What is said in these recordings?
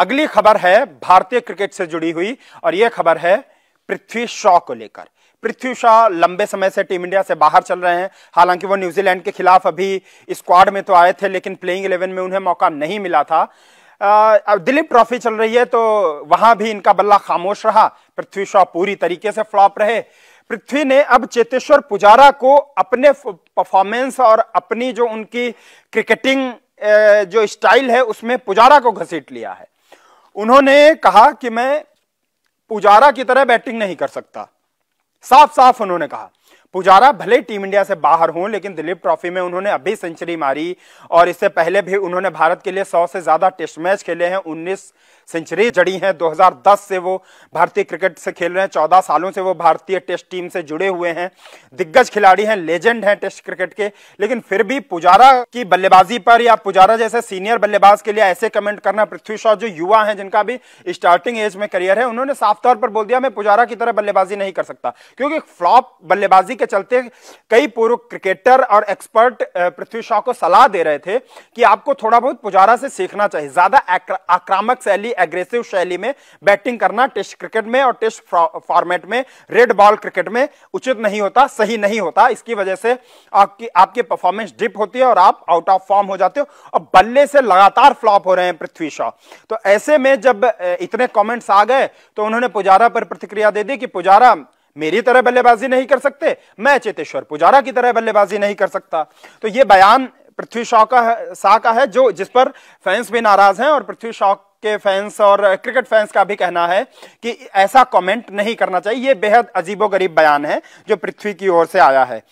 अगली खबर है भारतीय क्रिकेट से जुड़ी हुई और यह खबर है पृथ्वी शॉ को लेकर पृथ्वी शॉ लंबे समय से टीम इंडिया से बाहर चल रहे हैं हालांकि वो न्यूजीलैंड के खिलाफ अभी स्क्वाड में तो आए थे लेकिन प्लेइंग इलेवन में उन्हें मौका नहीं मिला था अब दिलीप ट्रॉफी चल रही है तो वहां भी इनका बल्ला खामोश रहा पृथ्वी शॉ पूरी तरीके से फ्लॉप रहे पृथ्वी ने अब चेतेश्वर पुजारा को अपने परफॉर्मेंस और अपनी जो उनकी क्रिकेटिंग जो स्टाइल है उसमें पुजारा को घसीट लिया है उन्होंने कहा कि मैं पुजारा की तरह बैटिंग नहीं कर सकता साफ साफ उन्होंने कहा पुजारा भले टीम इंडिया से बाहर हों लेकिन दिलीप ट्रॉफी में उन्होंने अभी सेंचुरी मारी और इससे पहले भी उन्होंने भारत के लिए 100 से ज़्यादा टेस्ट मैच खेले हैं 19 सेंचुरी जड़ी हैं 2010 से वो भारतीय क्रिकेट से खेल रहे हैं 14 सालों से वो भारतीय टेस्ट टीम से जुड़े हुए हैं दिग्गज खिलाड़ी हैं लेजेंड हैं टेस्ट क्रिकेट के लेकिन फिर भी पुजारा की बल्लेबाजी पर या पुजारा जैसे सीनियर बल्लेबाज के लिए ऐसे कमेंट करना पृथ्वी शॉ जो युवा हैं जिनका भी स्टार्टिंग एज में करियर है उन्होंने साफ तौर पर बोल दिया मैं पुजारा की तरह बल्लेबाजी नहीं कर सकता क्योंकि फ्लॉप बल्लेबाजी के चलते कई पूर्व क्रिकेटर और एक्सपर्ट पृथ्वी शॉ को सलाह दे रहे थे कि आपको थोड़ा बहुत पुजारा से सीखना चाहिए ज्यादा आक्रामक शैली एग्रेसिव शैली में बैटिंग करना टेस्ट क्रिकेट में और टेस्ट फॉर्मेट में रेड बॉल क्रिकेट में उचित नहीं होता सही नहीं होता इसकी वजह से आपकी आपकी परफॉर्मेंस डिप होती है और आप आउट ऑफ फॉर्म हो जाते हो और बल्ले से लगातार फ्लॉप हो रहे हैं पृथ्वी शॉ तो ऐसे में जब इतने कॉमेंट्स आ गए तो उन्होंने पुजारा पर प्रतिक्रिया दे दी कि पुजारा मेरी तरह बल्लेबाजी नहीं कर सकते मैं चेतेश्वर पुजारा की तरह बल्लेबाजी नहीं कर सकता तो ये बयान पृथ्वी शॉ का शाह का है जो जिस पर फैंस भी नाराज हैं और पृथ्वी शॉ के फैंस और क्रिकेट फैंस का भी कहना है कि ऐसा कमेंट नहीं करना चाहिए ये बेहद अजीबोगरीब बयान है जो पृथ्वी की ओर से आया है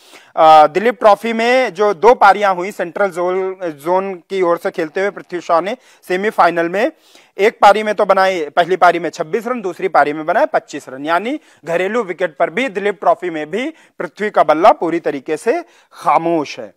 दिलीप ट्रॉफी में जो दो पारियां हुई सेंट्रल जोन जोन की ओर से खेलते हुए पृथ्वी शॉ ने सेमीफाइनल में एक पारी में तो बनाई पहली पारी में 26 रन दूसरी पारी में बनाए 25 रन यानी घरेलू विकेट पर भी दिलीप ट्रॉफी में भी पृथ्वी का बल्ला पूरी तरीके से खामोश है